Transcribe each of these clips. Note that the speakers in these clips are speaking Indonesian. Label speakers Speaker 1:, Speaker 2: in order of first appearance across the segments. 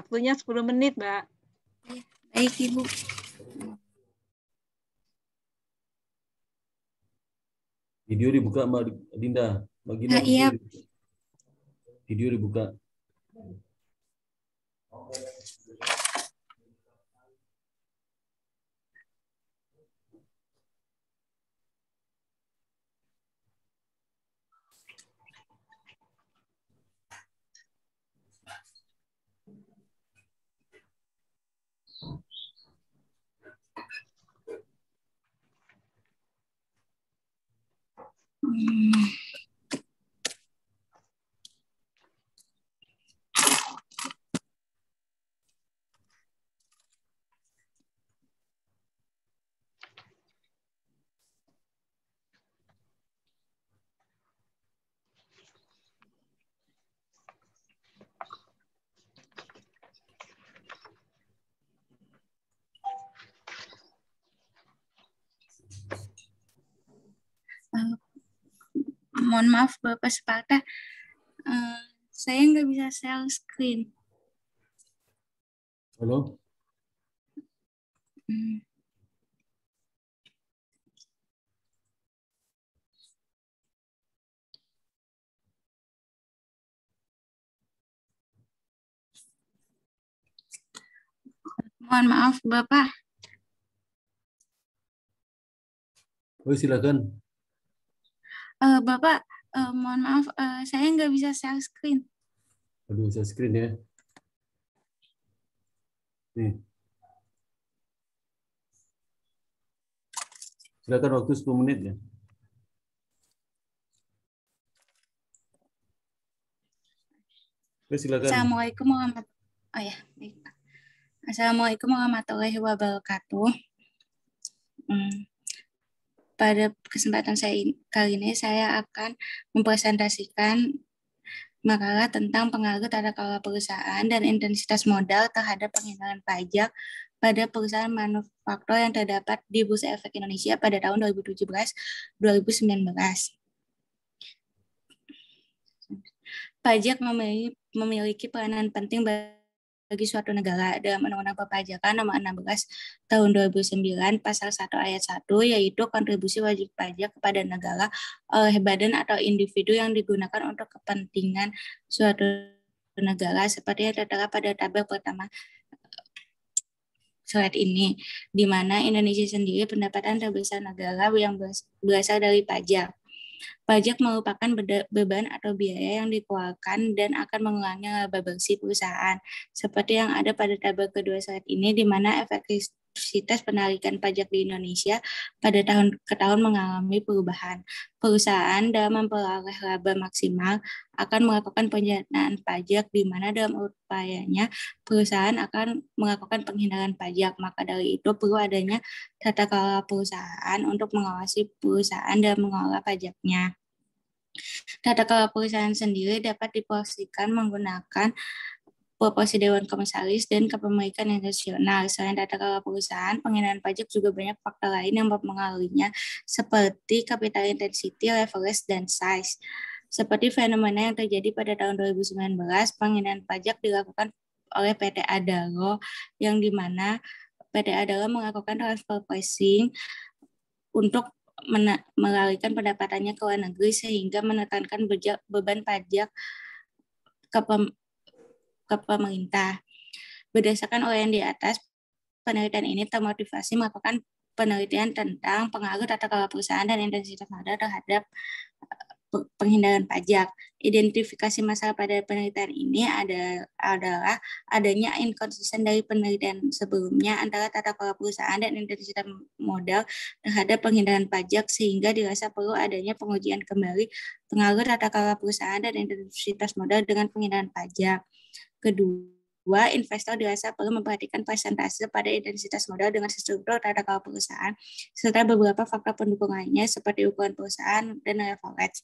Speaker 1: Waktunya 10 menit, Mbak. Baik, Ibu.
Speaker 2: Video dibuka, Mbak Dinda. Bagi nah, iya. Video dibuka. Okay. Mm-hmm.
Speaker 3: mohon maaf Bapak sepakat, uh, eh, saya nggak bisa share screen.
Speaker 2: Halo? Hmm.
Speaker 3: Mohon maaf, Bapak.
Speaker 2: Oh, silakan
Speaker 3: uh, Bapak, uh, mohon maaf, uh, saya nggak bisa share screen.
Speaker 2: Aduh, share screen ya. Nih. Silakan waktu 10 menit ya. silakan. Assalamualaikum
Speaker 3: warahmatullahi Oh ya, Assalamualaikum warahmatullahi wabarakatuh. Hmm. Pada kesempatan saya kali ini saya akan mempresentasikan makalah tentang pengaruh tata kelola perusahaan dan intensitas modal terhadap pengendalan pajak pada perusahaan manufaktur yang terdapat di Bursa Efek Indonesia pada tahun 2017-2019. Pajak memiliki, memiliki peranan penting bagi bagi suatu negara dalam Undang-Undang Perpajakan Nomor 16 Tahun 2009 Pasal 1 Ayat 1 yaitu kontribusi wajib pajak kepada negara oleh badan atau individu yang digunakan untuk kepentingan suatu negara seperti yang tertera pada tabel pertama slide ini, di mana Indonesia sendiri pendapatan terbesar negara yang berasal dari pajak. Pajak merupakan beban atau biaya yang dikeluarkan dan akan mengurangi laba bersih perusahaan, seperti yang ada pada tabel kedua saat ini, di mana efektif Universitas Penarikan Pajak di Indonesia pada tahun ke tahun mengalami perubahan. Perusahaan dalam memperoleh laba maksimal akan melakukan penjanaan pajak di mana dalam upayanya perusahaan akan melakukan penghindaran pajak. Maka dari itu perlu adanya tata kelola perusahaan untuk mengawasi perusahaan dalam mengelola pajaknya. Tata kelola perusahaan sendiri dapat diposisikan menggunakan proporsi dewan komisaris dan kepemilikan nasional Selain data kakak perusahaan, pengenalan pajak juga banyak fakta lain yang mempengaruhinya seperti capital intensity, leverage, dan size. Seperti fenomena yang terjadi pada tahun 2019, pengenalan pajak dilakukan oleh PT Adaro yang dimana PT Adaro melakukan transfer pricing untuk mengalihkan pendapatannya ke luar negeri sehingga menekankan beban pajak ke, ke pemerintah. Berdasarkan yang di atas, penelitian ini termotivasi melakukan penelitian tentang pengaruh tata kelola perusahaan dan intensitas modal terhadap penghindaran pajak. Identifikasi masalah pada penelitian ini ada, adalah adanya inkonsisten dari penelitian sebelumnya antara tata kelola perusahaan dan intensitas modal terhadap penghindaran pajak sehingga dirasa perlu adanya pengujian kembali pengaruh tata kelola perusahaan dan intensitas modal dengan penghindaran pajak. Kedua, Kedua, investor dewasa perlu memperhatikan presentasi pada identitas modal dengan struktur terhadap kawal perusahaan, serta beberapa faktor pendukung seperti ukuran perusahaan dan leverage.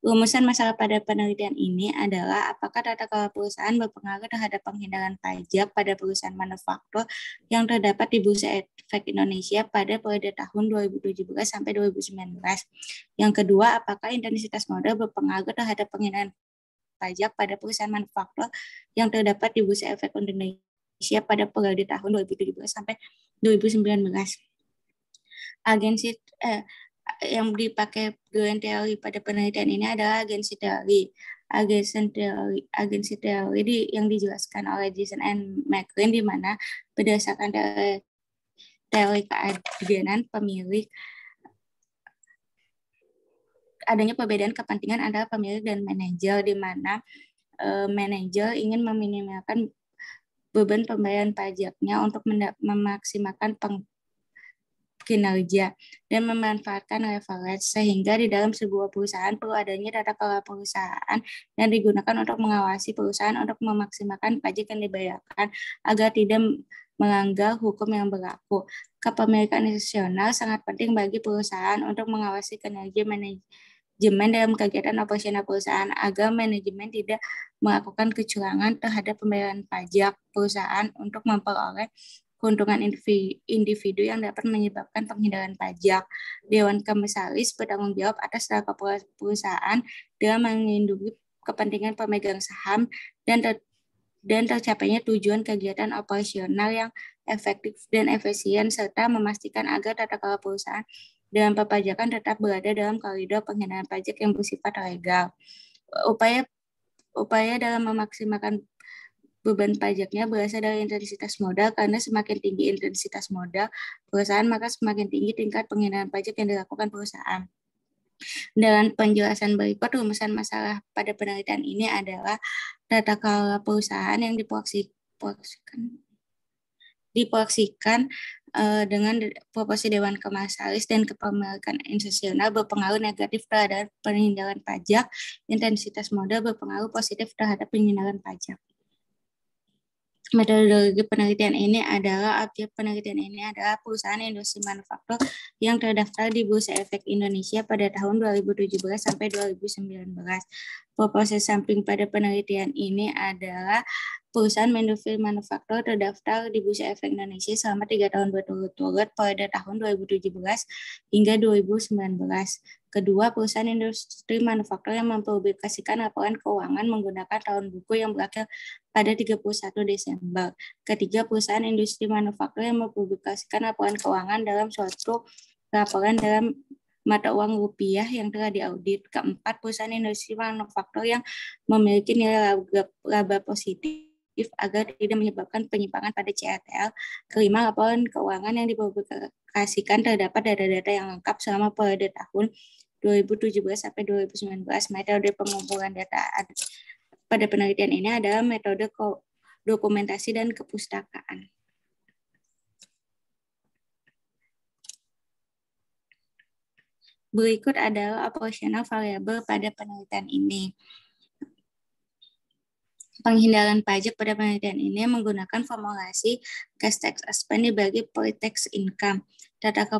Speaker 3: Rumusan masalah pada penelitian ini adalah apakah data kawal perusahaan berpengaruh terhadap penghindaran pajak pada perusahaan manufaktur yang terdapat di Bursa Efek Indonesia pada periode tahun 2017 sampai 2019. Yang kedua, apakah intensitas modal berpengaruh terhadap penghindaran pajak pada perusahaan manufaktur yang terdapat di Bursa Efek Indonesia pada periode tahun 2017 sampai 2019. Agensi eh, yang dipakai Grand Theory pada penelitian ini adalah agensi teori. Agensi teori, agensi teori di, yang dijelaskan oleh Jason and McLean di mana berdasarkan teori, teori keadenan pemilik adanya perbedaan kepentingan antara pemilik dan manajer di mana uh, manajer ingin meminimalkan beban pembayaran pajaknya untuk memaksimalkan peng kinerja dan memanfaatkan leverage sehingga di dalam sebuah perusahaan perlu adanya data kelola perusahaan yang digunakan untuk mengawasi perusahaan untuk memaksimalkan pajak yang dibayarkan agar tidak melanggar hukum yang berlaku. Kepemilikan institusional sangat penting bagi perusahaan untuk mengawasi kinerja manajemen manajemen dalam kegiatan operasional perusahaan agar manajemen tidak melakukan kecurangan terhadap pembayaran pajak perusahaan untuk memperoleh keuntungan individu yang dapat menyebabkan penghindaran pajak. Dewan Komisaris bertanggung jawab atas langkah perusahaan dalam melindungi kepentingan pemegang saham dan ter dan tercapainya tujuan kegiatan operasional yang efektif dan efisien serta memastikan agar tata kelola perusahaan dan perpajakan tetap berada dalam koridor pengenaan pajak yang bersifat legal. Upaya upaya dalam memaksimalkan beban pajaknya berasal dari intensitas modal karena semakin tinggi intensitas modal perusahaan maka semakin tinggi tingkat pengenaan pajak yang dilakukan perusahaan. Dalam penjelasan berikut, rumusan masalah pada penelitian ini adalah data kelola perusahaan yang diproksikan, diproyeksikan uh, dengan proposisi Dewan Komisaris dan kepemilikan institusional berpengaruh negatif terhadap penindakan pajak, intensitas modal berpengaruh positif terhadap penindakan pajak. Metodologi penelitian ini adalah objek penelitian ini adalah perusahaan industri manufaktur yang terdaftar di Bursa Efek Indonesia pada tahun 2017 sampai 2019. Proposal samping pada penelitian ini adalah perusahaan manufaktur terdaftar di Bursa Efek Indonesia selama tiga tahun berturut-turut pada tahun 2017 hingga 2019. Kedua, perusahaan industri manufaktur yang mempublikasikan laporan keuangan menggunakan tahun buku yang berakhir pada 31 Desember. Ketiga, perusahaan industri manufaktur yang mempublikasikan laporan keuangan dalam suatu laporan dalam mata uang rupiah yang telah diaudit. Keempat, perusahaan industri manufaktur yang memiliki nilai laba positif efektif agar tidak menyebabkan penyimpangan pada CATL. Kelima, laporan keuangan yang dipublikasikan terdapat data-data yang lengkap selama periode tahun 2017 sampai 2019. Metode pengumpulan data pada penelitian ini adalah metode dokumentasi dan kepustakaan. Berikut adalah operational variable pada penelitian ini penghindaran pajak pada penelitian ini menggunakan formulasi cash tax expense dibagi pre-tax income. data ke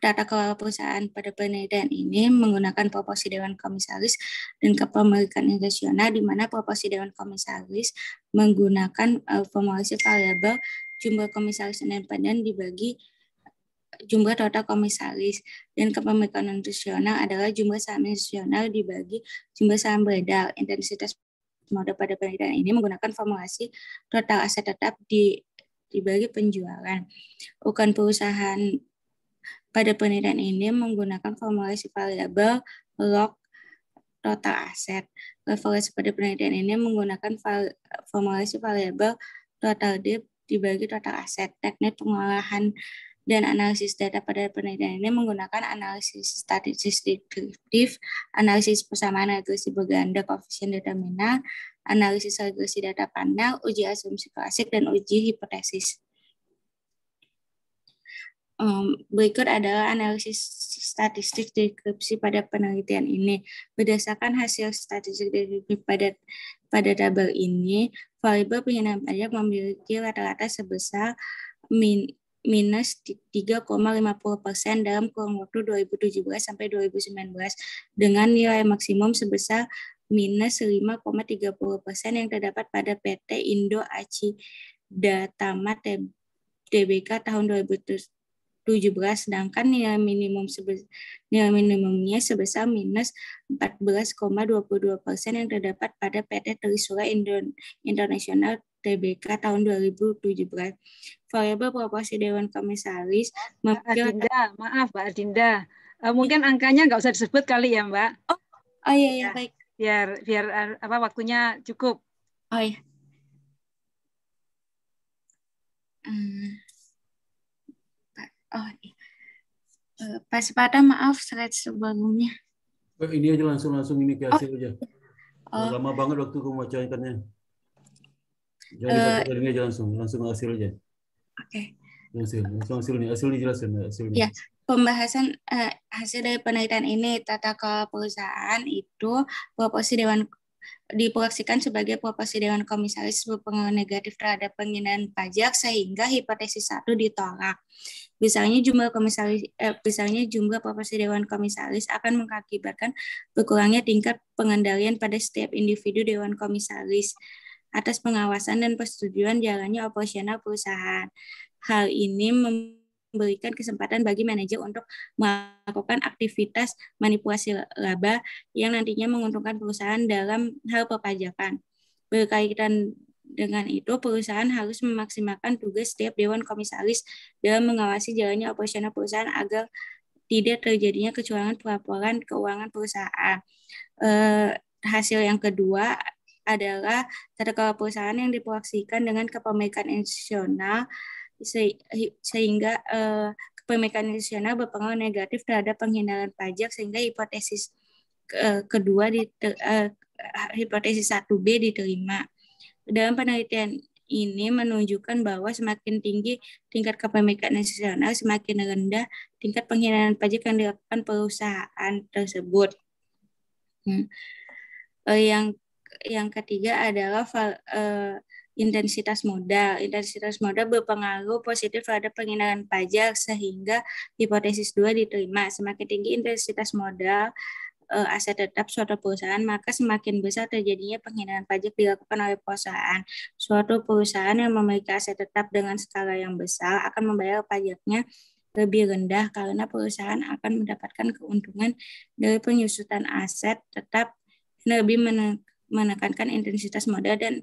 Speaker 3: data kelola perusahaan pada penelitian ini menggunakan proporsi dewan komisaris dan kepemilikan internasional di mana proporsi dewan komisaris menggunakan uh, formulasi variabel jumlah komisaris independen dibagi eh, jumlah total komisaris dan kepemilikan nasional adalah jumlah saham nasional dibagi jumlah saham beredar intensitas mode pada penelitian ini menggunakan formulasi total aset tetap di dibagi penjualan. Ukuran perusahaan pada penelitian ini menggunakan formulasi variabel log total aset. Referensi pada penelitian ini menggunakan formulasi variabel total debt dibagi total aset. Teknik pengolahan dan analisis data pada penelitian ini menggunakan analisis statistik deskriptif, analisis persamaan regresi berganda koefisien determina, analisis regresi data panel, uji asumsi klasik, dan uji hipotesis. berikut adalah analisis statistik deskripsi pada penelitian ini. Berdasarkan hasil statistik deskripsi pada pada tabel ini, variabel pengguna pajak memiliki rata-rata sebesar min minus 3,50 persen dalam kurun waktu 2017 sampai 2019 dengan nilai maksimum sebesar minus 5,30 persen yang terdapat pada PT Indo Aci Datama TBK tahun 2017 sedangkan nilai minimum nilai minimumnya sebesar minus 14,22 persen yang terdapat pada PT Trisura Indo Internasional TBK tahun 2017. Variabel proporsi Dewan Komisaris.
Speaker 1: Mbak Ardinda. maaf Mbak Ardinda. Uh, mungkin angkanya nggak usah disebut kali ya Mbak. Oh,
Speaker 3: oh iya, iya ya, baik.
Speaker 1: Biar, biar eh, apa waktunya cukup. Oh iya.
Speaker 3: Hmm. Oh, iya. Eh, Pak Sepada. maaf slide sebelumnya.
Speaker 2: Eh, ini aja langsung-langsung ini ke hasil oh. aja. Oh. Lama banget waktu aku mau Eh, Jadi uh, langsung, langsung hasil Oke. Okay. langsung hasilnya, Hasilnya jelasin,
Speaker 3: Hasilnya. Ya, pembahasan uh, hasil dari penelitian ini tata kelola perusahaan itu proporsi dewan diproyeksikan sebagai proporsi dewan komisaris berpengaruh negatif terhadap penginan pajak sehingga hipotesis satu ditolak. Misalnya jumlah komisaris, eh, misalnya jumlah proporsi dewan komisaris akan mengakibatkan berkurangnya tingkat pengendalian pada setiap individu dewan komisaris atas pengawasan dan persetujuan jalannya operasional perusahaan. Hal ini memberikan kesempatan bagi manajer untuk melakukan aktivitas manipulasi laba yang nantinya menguntungkan perusahaan dalam hal perpajakan. Berkaitan dengan itu, perusahaan harus memaksimalkan tugas setiap dewan komisaris dalam mengawasi jalannya operasional perusahaan agar tidak terjadinya kecurangan pelaporan keuangan perusahaan. Eh, hasil yang kedua adalah terkait perusahaan yang diproyeksikan dengan kepemilikan institusional sehingga eh, kepemilikan institusional berpengaruh negatif terhadap penghindaran pajak sehingga hipotesis eh, kedua di eh, hipotesis 1B diterima. Dalam penelitian ini menunjukkan bahwa semakin tinggi tingkat kepemilikan nasional, semakin rendah tingkat penghinaan pajak yang dilakukan perusahaan tersebut. Hmm. Yang yang ketiga adalah uh, intensitas modal. Intensitas modal berpengaruh positif pada penginapan pajak sehingga hipotesis 2 diterima. Semakin tinggi intensitas modal uh, eh, aset tetap suatu perusahaan, maka semakin besar terjadinya penginapan pajak dilakukan oleh perusahaan. Suatu perusahaan yang memiliki aset tetap dengan skala yang besar akan membayar pajaknya lebih rendah karena perusahaan akan mendapatkan keuntungan dari penyusutan aset tetap lebih menekan menekankan intensitas modal dan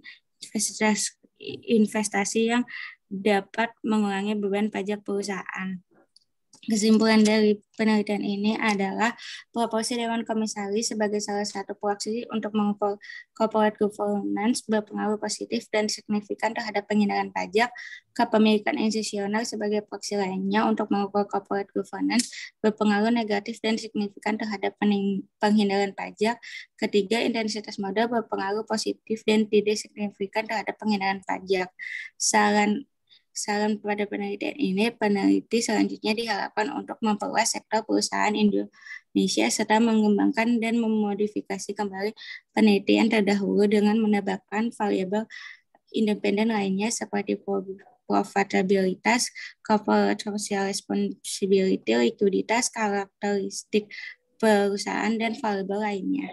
Speaker 3: investasi, yang dapat mengurangi beban pajak perusahaan. Kesimpulan dari penelitian ini adalah proporsi Dewan Komisaris sebagai salah satu proksi untuk mengukur corporate governance berpengaruh positif dan signifikan terhadap penghindaran pajak, kepemilikan institusional sebagai proksi lainnya untuk mengukur corporate governance berpengaruh negatif dan signifikan terhadap penghindaran pajak. Ketiga, intensitas modal berpengaruh positif dan tidak signifikan terhadap penghindaran pajak. Saran saran pada penelitian ini, peneliti selanjutnya diharapkan untuk memperluas sektor perusahaan Indonesia serta mengembangkan dan memodifikasi kembali penelitian terdahulu dengan menambahkan variabel independen lainnya seperti profitabilitas, corporate social responsibility, likuiditas, karakteristik perusahaan, dan variable lainnya.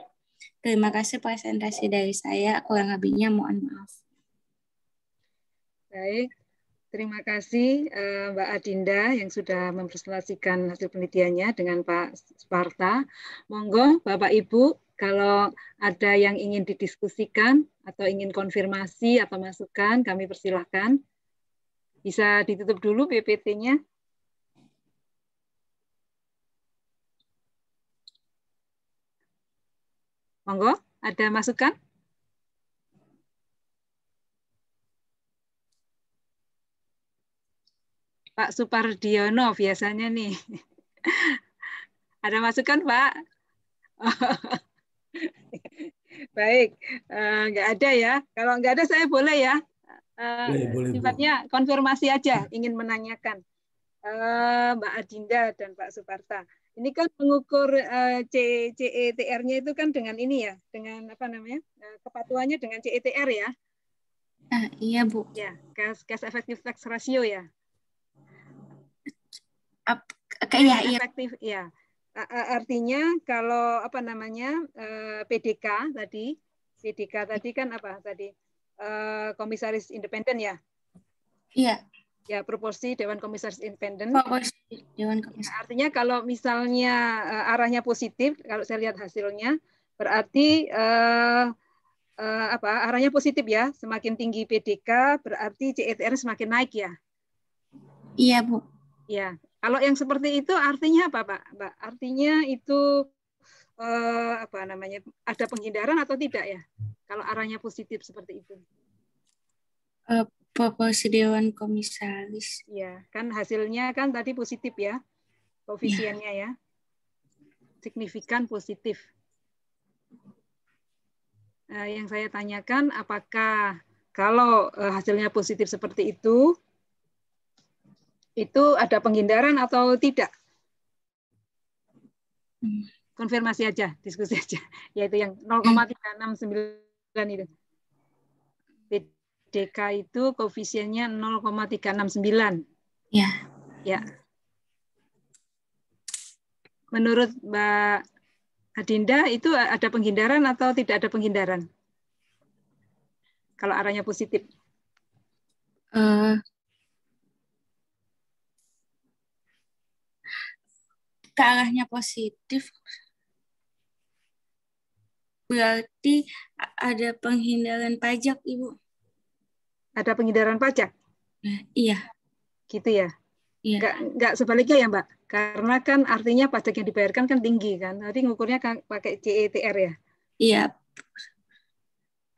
Speaker 3: Terima kasih presentasi dari saya. Kurang lebihnya mohon maaf.
Speaker 1: Baik, terima kasih eh, Mbak Adinda yang sudah mempresentasikan hasil penelitiannya dengan Pak Sparta. Monggo Bapak Ibu kalau ada yang ingin didiskusikan atau ingin konfirmasi atau masukan kami persilahkan. Bisa ditutup dulu PPT-nya. Monggo, ada masukan? Pak Supardiono biasanya nih. Ada masukan Pak? Baik, eh, nggak ada ya. Kalau nggak ada saya boleh ya. Eh, boleh, sifatnya boleh. konfirmasi aja ingin menanyakan uh, Mbak Adinda dan Pak Suparta. Ini kan mengukur uh, eh, CETR-nya itu kan dengan ini ya, dengan apa namanya uh, kepatuhannya dengan CETR ya. Uh, iya bu. Ya, gas gas efektif tax ratio ya.
Speaker 3: Up, okay, ya, iya.
Speaker 1: Efektif ya. Artinya kalau apa namanya PDK tadi, PDK tadi kan apa tadi Eh, komisaris independen ya? Iya. Ya, proporsi Dewan Komisaris Independen. Proporsi Dewan ya, Komisaris. artinya kalau misalnya uh, arahnya positif, kalau saya lihat hasilnya, berarti uh, uh, apa arahnya positif ya. Semakin tinggi PDK, berarti CETR semakin naik ya? Iya, Bu. Ya. Kalau yang seperti itu artinya apa, Pak? Mbak? Artinya itu uh, apa namanya? Ada penghindaran atau tidak ya? kalau arahnya positif seperti itu?
Speaker 3: Uh, eh, dewan
Speaker 1: komisaris. Ya, kan hasilnya kan tadi positif ya, koefisiennya ya. ya, signifikan positif. Nah, yang saya tanyakan apakah kalau eh, hasilnya positif seperti itu, itu ada penghindaran atau tidak? Hmm. Konfirmasi aja, diskusi aja, yaitu yang 0,369 itu. PDK itu koefisiennya 0,369. Ya. Ya. Menurut Mbak Adinda itu ada penghindaran atau tidak ada penghindaran? Kalau arahnya positif. Uh,
Speaker 3: ke arahnya positif Berarti ada penghindaran pajak, Ibu.
Speaker 1: Ada penghindaran pajak? Nah, iya. Gitu ya? Iya. Nggak, nggak sebaliknya ya, Mbak? Karena kan artinya pajak yang dibayarkan kan tinggi kan? Nanti ngukurnya kan pakai CETR ya? Iya.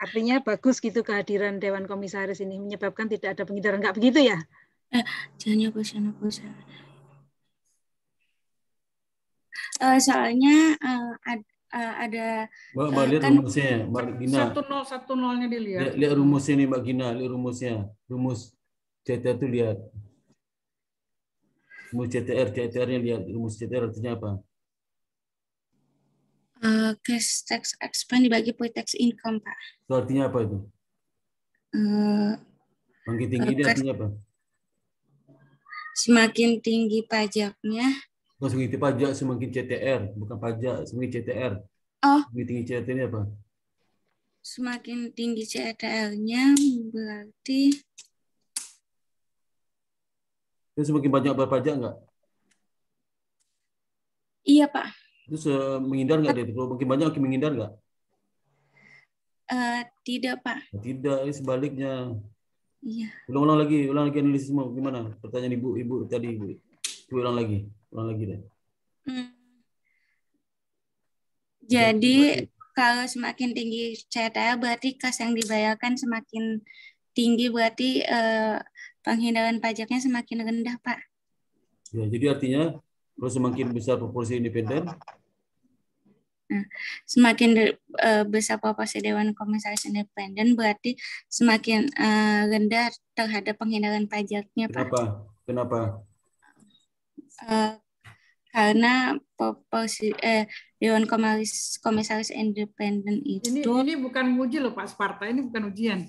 Speaker 1: Artinya bagus gitu kehadiran Dewan Komisaris ini menyebabkan tidak ada penghindaran. Nggak begitu ya?
Speaker 3: Eh, jangan ya sana, Jangan, Uh, soalnya uh, ad, uh, ada Mbak,
Speaker 2: Mbak uh, lihat kan rumusnya, ya, Mbak Gina. Satu
Speaker 1: nol satu dilihat. Lihat, lihat
Speaker 2: rumusnya nih Mbak Gina, lihat rumusnya. Rumus CTR itu lihat. Rumus CTR, CTR-nya lihat. Rumus CTR artinya apa?
Speaker 3: Uh, eh, cash tax expense dibagi pre-tax income, Pak.
Speaker 2: Itu artinya apa itu? Uh, tinggi uh, artinya apa?
Speaker 3: Semakin tinggi pajaknya,
Speaker 2: Oh, semakin tinggi pajak, semakin CTR. Bukan pajak, semakin CTR. Oh. Semakin tinggi CTR ini apa?
Speaker 3: Semakin tinggi CTR-nya berarti...
Speaker 2: Itu semakin banyak berpajak nggak? Iya, Pak. Itu menghindar nggak dia? Kalau makin banyak, makin menghindar nggak?
Speaker 3: Uh, tidak, Pak.
Speaker 2: Oh, tidak, ini sebaliknya. Iya. Ulang-ulang lagi, ulang lagi analisis mau gimana? Pertanyaan Ibu, Ibu tadi, Ibu. Ibu ulang lagi. Ulang lagi deh. Hmm.
Speaker 3: Jadi kalau semakin tinggi CTA berarti kas yang dibayarkan semakin tinggi berarti eh, penghindaran pajaknya semakin rendah, Pak.
Speaker 2: Ya, jadi artinya kalau semakin besar proporsi independen
Speaker 3: nah, semakin de, uh, besar proporsi dewan komisaris independen berarti semakin uh, rendah terhadap penghindaran pajaknya Kenapa? Pak. Kenapa? Uh, karena posisi eh dewan komisaris komisaris
Speaker 1: independen itu ini, ini bukan uji loh Pak Sparta ini bukan ujian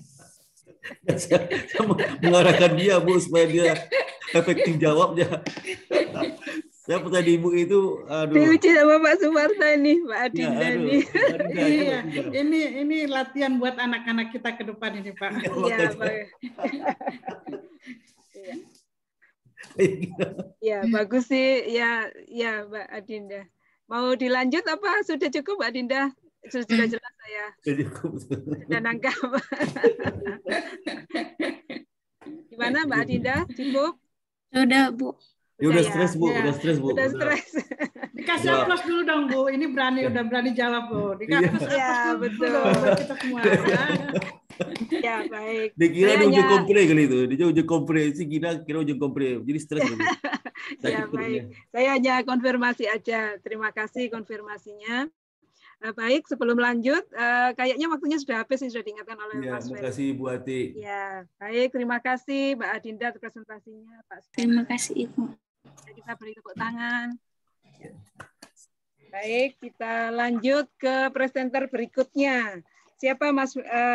Speaker 2: mengarahkan dia Bu supaya dia
Speaker 1: efektif jawabnya
Speaker 2: saya percaya di ibu itu aduh. diuji
Speaker 1: sama Pak Sumarta nih ya, Pak Adinda ya, aduh, nih iya, ini ini latihan buat anak-anak kita ke depan ini Pak ya, iya Pak ya bagus sih ya ya Mbak Adinda. Mau dilanjut apa sudah cukup Mbak Adinda? Sudah, sudah hmm. jelas saya.
Speaker 2: Sudah cukup. Sudah
Speaker 1: nangkap. Gimana Mbak Adinda? Cukup? Sudah Bu.
Speaker 2: Ya udah stres bu, ya. udah stres bu. Udah stres.
Speaker 1: Dikasih ya. aplaus dulu dong bu, ini berani iya. udah berani jawab bu. Dikasih iya. aplaus, ya, dulu betul. kita semua. ya baik. Dikira iya, dia ujung kompre iya.
Speaker 2: kali itu. Dia ujung kompre Si kira kira ujung kompre. Jadi stres
Speaker 1: ya baik. Saya hanya konfirmasi aja. Terima kasih konfirmasinya. Eh, baik, sebelum lanjut, eh, kayaknya waktunya sudah habis ini sudah diingatkan oleh ya, Mas Terima
Speaker 2: kasih Bu Ati.
Speaker 1: Ya, baik. Terima kasih Mbak Adinda presentasinya. Pak Terima kasih Ibu. Kita beri tepuk tangan. Baik, kita lanjut ke presenter berikutnya. Siapa Mas? Uh,